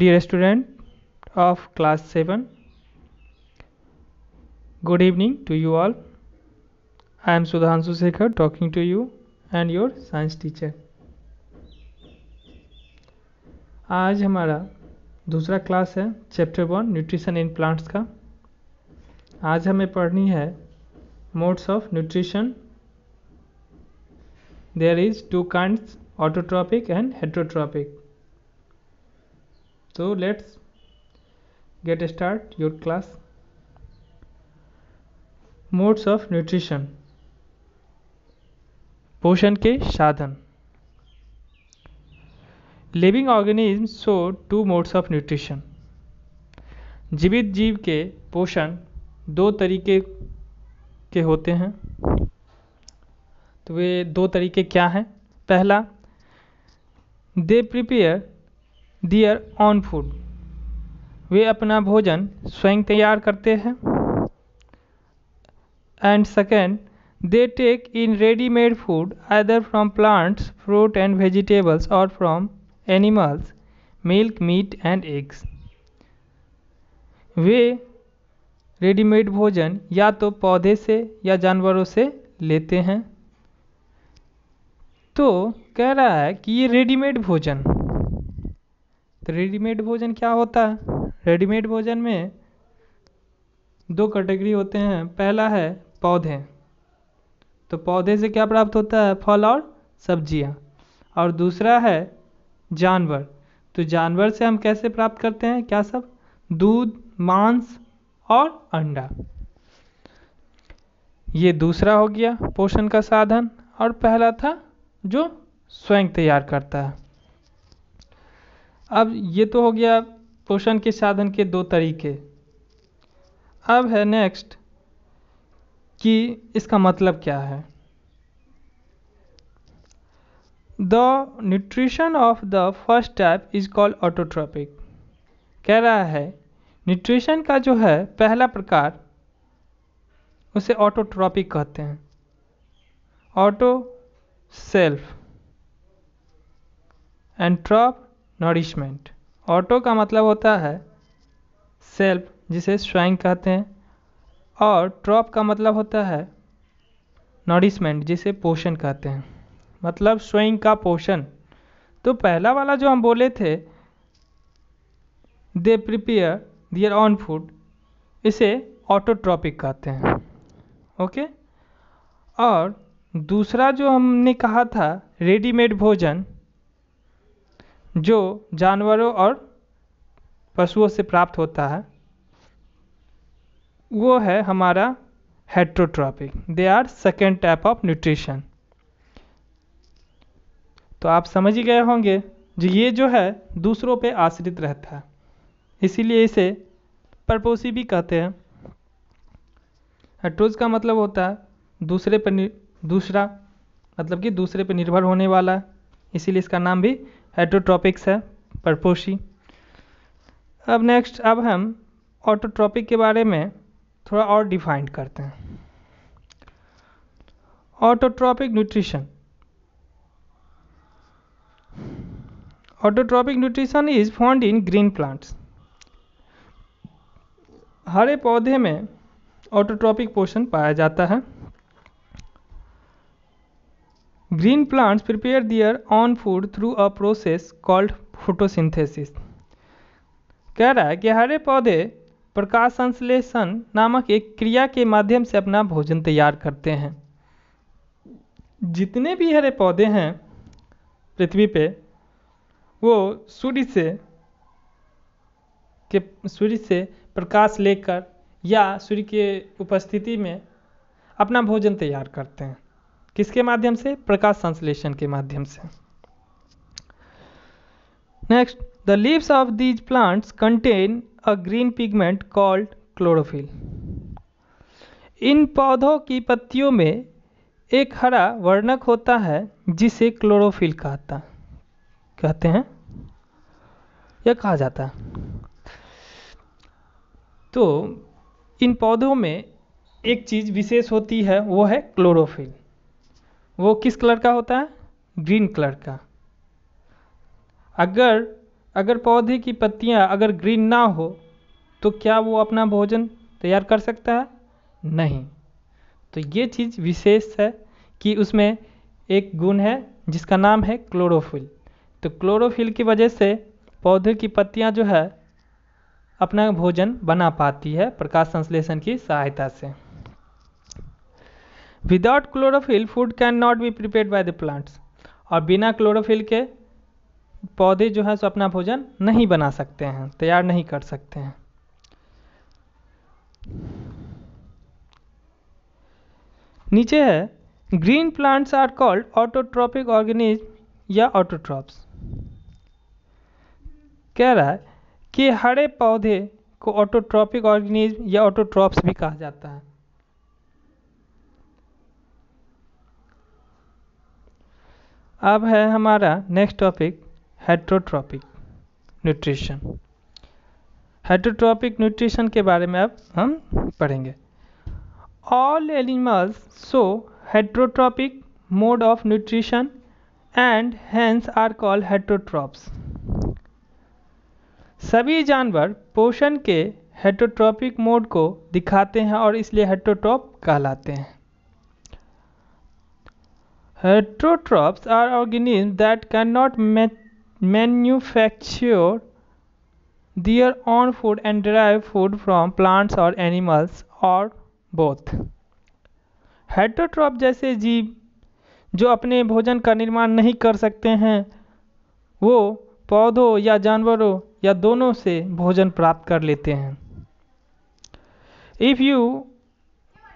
Dear student of class 7 Good evening to you all I am Sudhanshu Sekhar talking to you and your science teacher आज हमारा दूसरा class है chapter one nutrition in plants का आज हमें पढ़नी है modes of nutrition there is two kinds autotrophic and heterotrophic so let's get start your class modes of nutrition पोषण के साधन living organism so two modes of nutrition जीवित जीव के पोषण दो तरीके के होते हैं तो वे दो तरीके क्या हैं पहला they prepare their own food वे अपना भोजन स्वयं तैयार करते हैं and second they take in readymade food either from plants fruit and vegetables और from animals milk meat and eggs वे रेडीमेड भोजन या तो पौधे से या जानवरों से लेते हैं तो कह रहा है कि ये रेडीमेड भोजन तो रेडीमेड भोजन क्या होता है रेडीमेड भोजन में दो कैटेगरी होते हैं पहला है पौधे तो पौधे से क्या प्राप्त होता है फल और सब्जियां और दूसरा है जानवर तो जानवर से हम कैसे प्राप्त करते हैं क्या सब दूध मांस और अंडा ये दूसरा हो गया पोषण का साधन और पहला था जो स्वयं तैयार करता है अब ये तो हो गया पोषण के साधन के दो तरीके अब है नेक्स्ट कि इसका मतलब क्या है the nutrition of the first type is called autotrophic कह रहा है न्यूट्रिशन का जो है पहला प्रकार उसे ऑटोट्रॉपिक कहते हैं auto self and troph nourishment auto का मतलब होता है सेल्फ जिसे स्वयं कहते हैं और ट्रॉप का मतलब होता है नरिशमेंट जिसे पोषण कहते हैं मतलब स्वयं का पोषण तो पहला वाला जो हम बोले थे they prepare their own food इसे ऑटोट्रॉपिक कहते हैं ओके और दूसरा जो हमने कहा था रेडीमेड भोजन जो जानवरों और पशुओं से प्राप्त होता है वो है हमारा heterotrophic they are second type of nutrition तो आप समझ ही गए होंगे जो ये जो है दूसरों पे आश्रित रहता है इसीलिए इसे परपोसी भी कहते हैं हेट्रोज का मतलब होता है दूसरे पर दूसरा मतलब कि दूसरे पर निर्भर होने वाला है इसीलिए इसका नाम भी हेट्रोट्रॉपिक्स है परपोशी अब नेक्स्ट अब हम ऑटोट्रॉपिक के बारे में थोड़ा और डिफाइंड करते हैं autotrophic nutrition autotrophic nutrition is found in green plants हरे पौधे में ऑटोट्रॉपिक पोषण पाया जाता है green plants prepare their own food through a process called photosynthesis कह रहा है कि हरे पौधे प्रकाश संश्लेषण नामक एक क्रिया के माध्यम से अपना भोजन तैयार करते हैं जितने भी हरे पौधे हैं पृथ्वी पे वो सूर्य से के सूर्य से प्रकाश लेकर या सूर्य के उपस्थिति में अपना भोजन तैयार करते हैं किसके माध्यम से प्रकाश संश्लेषण के माध्यम से next the leaves of these plants contain a green pigment called chlorophyll इन पौधों की पत्तियों में एक हरा वर्णक होता है जिसे क्लोरोफिल कहता कहते हैं यह कहा जाता है तो इन पौधों में एक चीज़ विशेष होती है वो है क्लोरोफिल वो किस कलर का होता है ग्रीन कलर का अगर अगर पौधे की पत्तियां अगर ग्रीन ना हो तो क्या वो अपना भोजन तैयार कर सकता है नहीं तो ये चीज़ विशेष है कि उसमें एक गुण है जिसका नाम है क्लोरोफिल तो क्लोरोफिल की वजह से पौधे की पत्तियां जो है अपना भोजन बना पाती है प्रकाश संश्लेषण की सहायता से without chlorophyll food can not be prepared by the plants और बिना क्लोरोफिल के पौधे जो है सो अपना भोजन नहीं बना सकते हैं तैयार नहीं कर सकते हैं नीचे है green plants are called autotrophic organism या ऑटोट्रॉप्स कह रहा है कि हरे पौधे को ऑटोट्रॉपिक ऑर्गेनिज्म या ऑटोट्रॉप्स भी कहा जाता है अब है हमारा next topic heterotrophic nutrition heterotrophic nutrition के बारे में अब हम पढ़ेंगे all animals so heterotrophic mode of nutrition and hence are called heterotrophs सभी जानवर पोषण के हेट्रोट्रॉपिक मोड को दिखाते हैं और इसलिए हेट्रोट्रॉप कहलाते हैं Heterotrophs are organisms that cannot ma manufacture their own food and derive food from plants or animals or both. हेटरोट्रॉप जैसे जीव जो अपने भोजन का निर्माण नहीं कर सकते हैं वो पौधों या जानवरों या दोनों से भोजन प्राप्त कर लेते हैं if you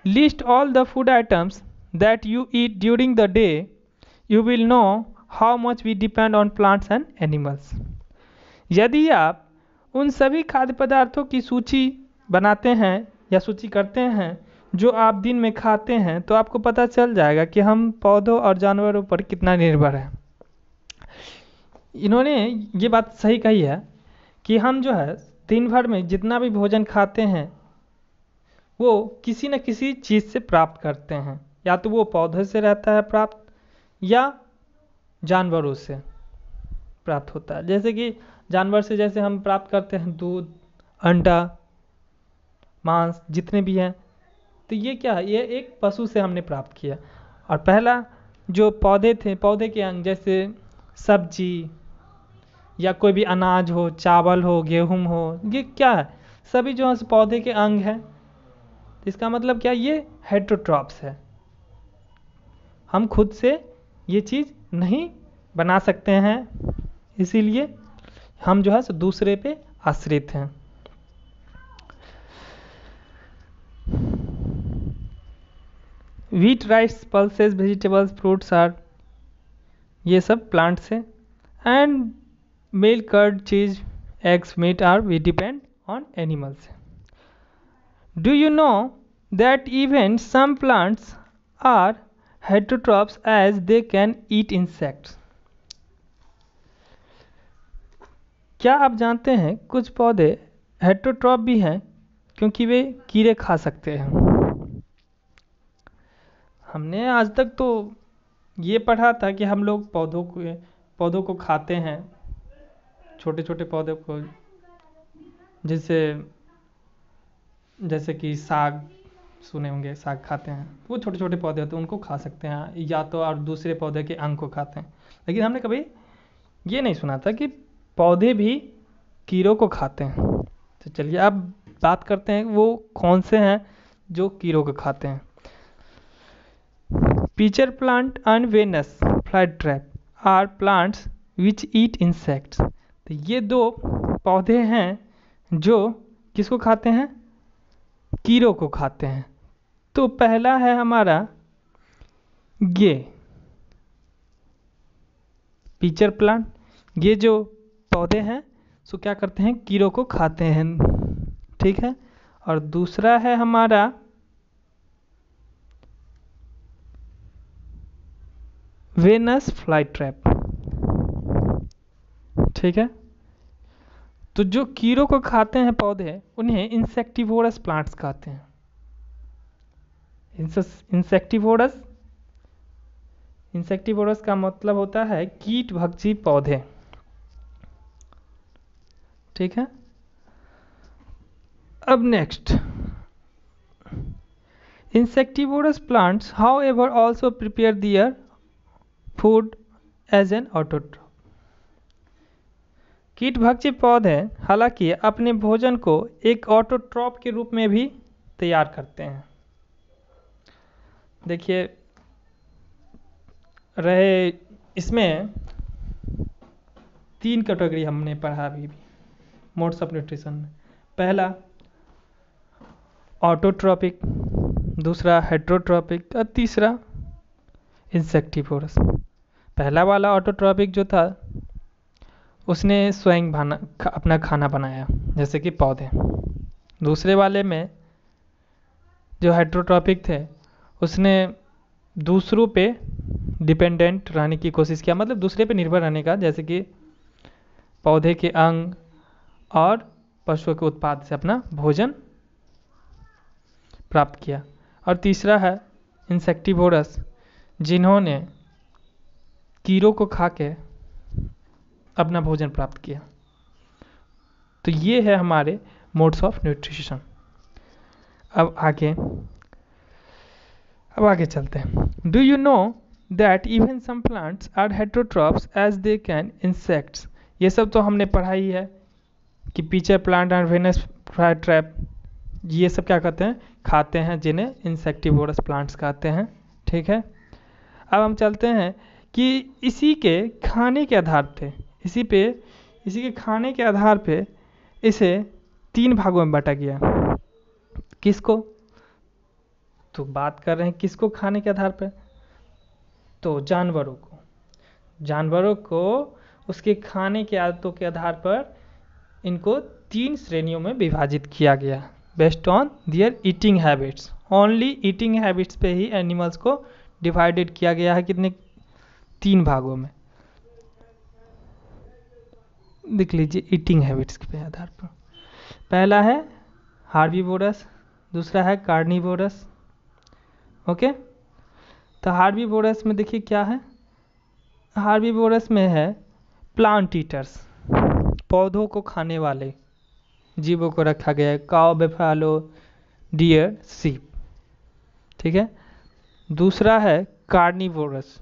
list all the food items that you eat during the day, you will know how much we depend on plants and animals. यदि आप उन सभी खाद्य पदार्थों की सूची बनाते हैं या सूची करते हैं जो आप दिन में खाते हैं तो आपको पता चल जाएगा कि हम पौधों और जानवरों पर कितना निर्भर हैं इन्होंने ये बात सही कही है कि हम जो है दिन भर में जितना भी भोजन खाते हैं वो किसी न किसी चीज़ से प्राप्त करते हैं या तो वो पौधे से रहता है प्राप्त या जानवरों से प्राप्त होता है जैसे कि जानवर से जैसे हम प्राप्त करते हैं दूध अंडा मांस जितने भी हैं तो ये क्या है ये एक पशु से हमने प्राप्त किया और पहला जो पौधे थे पौधे के अंग जैसे सब्जी या कोई भी अनाज हो चावल हो गेहूं हो ये क्या है सभी जो है पौधे के अंग हैं इसका मतलब क्या ये हेट्रोट्रॉप्स है हम खुद से ये चीज़ नहीं बना सकते हैं इसीलिए हम जो है सो दूसरे पे आश्रित हैं wheat rice pulses vegetables fruits are ये सब प्लांट से and milk curd cheese eggs meat are we depend on animals do you know that even some plants are heterotrophs as they can eat insects क्या आप जानते हैं कुछ पौधे heterotroph भी हैं क्योंकि वे कीड़े खा सकते हैं हमने आज तक तो ये पढ़ा था कि हम लोग पौधों को पौधों को खाते हैं छोटे छोटे पौधों को जैसे जैसे कि साग सुने होंगे साग खाते हैं वो छोटे छोटे पौधे होते हैं उनको खा सकते हैं या तो और दूसरे पौधे के अंग को खाते हैं लेकिन हमने कभी ये नहीं सुना था कि पौधे भी कीड़ों को खाते हैं तो चलिए अब बात करते हैं वो कौन से हैं जो कीड़ों को खाते हैं pitcher plant and Venus fly trap are plants which eat insects तो ये दो पौधे हैं जो किसको खाते हैं कीड़ों को खाते हैं तो पहला है हमारा ये पीचर प्लांट ये जो पौधे हैं सो क्या करते हैं कीड़ों को खाते हैं ठीक है और दूसरा है हमारा वेनस फ्लाई ट्रैप ठीक है तो जो कीड़ों को खाते हैं पौधे उन्हें इंसेक्टिवोरस प्लांट्स कहते हैं इंसेक्टिवोरस इंसेक्टिवोरस का मतलब होता है कीट भक्षी पौधे ठीक है अब next however also prepare their food as an ऑटोट कीट भक्षी पौधे हालांकि अपने भोजन को एक ऑटोट्रॉप के रूप में भी तैयार करते हैं देखिए रहे इसमें तीन कैटेगरी हमने पढ़ा अभी भी मोड्स ऑफ न्यूट्रिशन में पहला ऑटोट्रॉपिक दूसरा हेट्रोट्रॉपिक और तीसरा इंसेक्टिफोरस पहला वाला ऑटोट्रॉपिक जो था उसने स्वयं भाना अपना खाना बनाया जैसे कि पौधे दूसरे वाले में जो हाइड्रोट्रॉपिक थे उसने दूसरों पे डिपेंडेंट रहने की कोशिश किया मतलब दूसरे पे निर्भर रहने का जैसे कि पौधे के अंग और पशुओं के उत्पाद से अपना भोजन प्राप्त किया और तीसरा है इंसेक्टिवोरस जिन्होंने कीड़ों को खा के अपना भोजन प्राप्त किया तो ये है हमारे मोड्स ऑफ न्यूट्रिशन अब आगे अब आगे चलते हैं do you know that even some plants are heterotrophs as they can insects ये सब तो हमने पढ़ा ही है कि पीछे plant and Venus fly trap ये सब क्या कहते हैं खाते हैं जिन्हें इंसेक्टिवोरस प्लांट्स कहते हैं ठीक है अब हम चलते हैं कि इसी के खाने के आधार पे इसी पे इसी के खाने के आधार पे इसे तीन भागों में बांटा गया किसको तो बात कर रहे हैं किसको खाने के आधार पर तो जानवरों को जानवरों को उसके खाने के आदतों के आधार पर इनको तीन श्रेणियों में विभाजित किया गया based on their eating habits only eating habits पे ही एनिमल्स को डिवाइडेड किया गया है कितने तीन भागों में देख लीजिए ईटिंग हैबिट्स के आधार पर पहला है हार्बी दूसरा है कार्निवोरस ओके तो हार्बी बोरस में देखिए क्या है हार्बी बोरस में है प्लांट ईटर्स पौधों को खाने वाले जीवों को रखा गया है काओ बेफालो डियर सीप ठीक है दूसरा है कार्निवोरस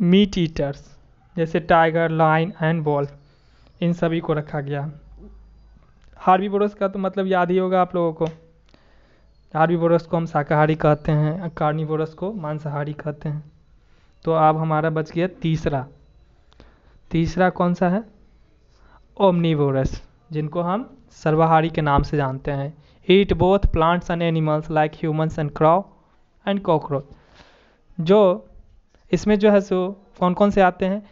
मीट ईटर्स जैसे टाइगर लाइन एंड बॉल इन सभी को रखा गया हार्बी बोरस का तो मतलब याद ही होगा आप लोगों को आर्वीवोरस को हम शाकाहारी कहते हैं कार्निवोरस को मांसाहारी कहते हैं तो अब हमारा बच गया तीसरा तीसरा कौन सा है ओमनीवोरस जिनको हम सर्वाहारी के नाम से जानते हैं eat both plants and animals like humans and crow and cockroach जो इसमें जो है सो कौन कौन से आते हैं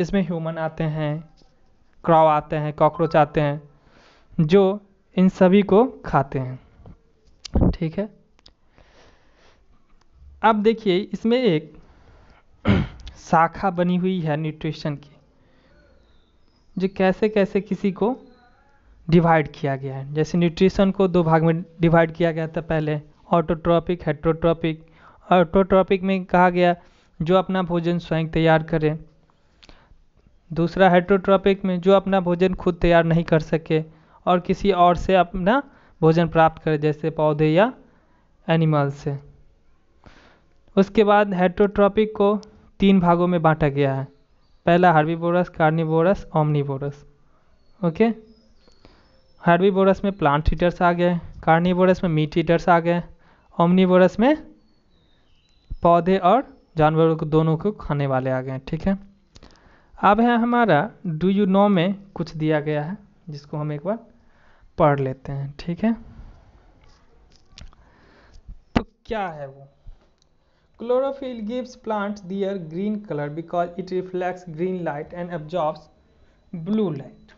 इसमें ह्यूमन आते हैं क्रॉ आते हैं कॉकरोच आते हैं जो इन सभी को खाते हैं ठीक है अब देखिए इसमें एक शाखा बनी हुई है न्यूट्रिशन की जो कैसे कैसे किसी को डिवाइड किया गया है जैसे न्यूट्रिशन को दो भाग में डिवाइड किया गया था पहले ऑटोट्रॉपिक हेट्रोट्रॉपिक ऑटोट्रॉपिक में कहा गया जो अपना भोजन स्वयं तैयार करें दूसरा हेट्रोट्रॉपिक में जो अपना भोजन खुद तैयार नहीं कर सके और किसी और से अपना भोजन प्राप्त करें जैसे पौधे या एनिमल से उसके बाद हेट्रोट्रॉपिक को तीन भागों में बांटा गया है पहला हार्बीबोरस कार्निबोरस ओमनीबोरस ओके हार्बीबोरस में प्लांट हीटर्स आ गए कार्निबोरस में मीट हीटर्स आ गए ओमनीबोरस में पौधे और जानवरों को दोनों को खाने वाले आ गए ठीक है अब है हमारा डू यू नो में कुछ दिया गया है जिसको हम एक बार पढ़ लेते हैं ठीक है तो क्या है वो chlorophyll gives plants their green colour because it reflects green light and absorbs blue light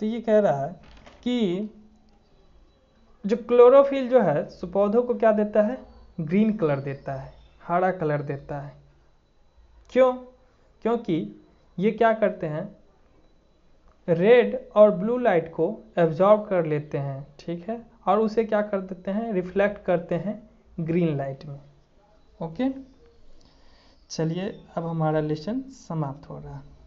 तो ये कह रहा है कि जो क्लोरोफिल जो है सो पौधों को क्या देता है ग्रीन कलर देता है हरा कलर देता है क्यों क्योंकि ये क्या करते हैं रेड और ब्लू लाइट को एब्जॉर्ब कर लेते हैं ठीक है और उसे क्या कर देते हैं रिफ्लेक्ट करते हैं ग्रीन लाइट में ओके चलिए अब हमारा लेसन समाप्त हो रहा है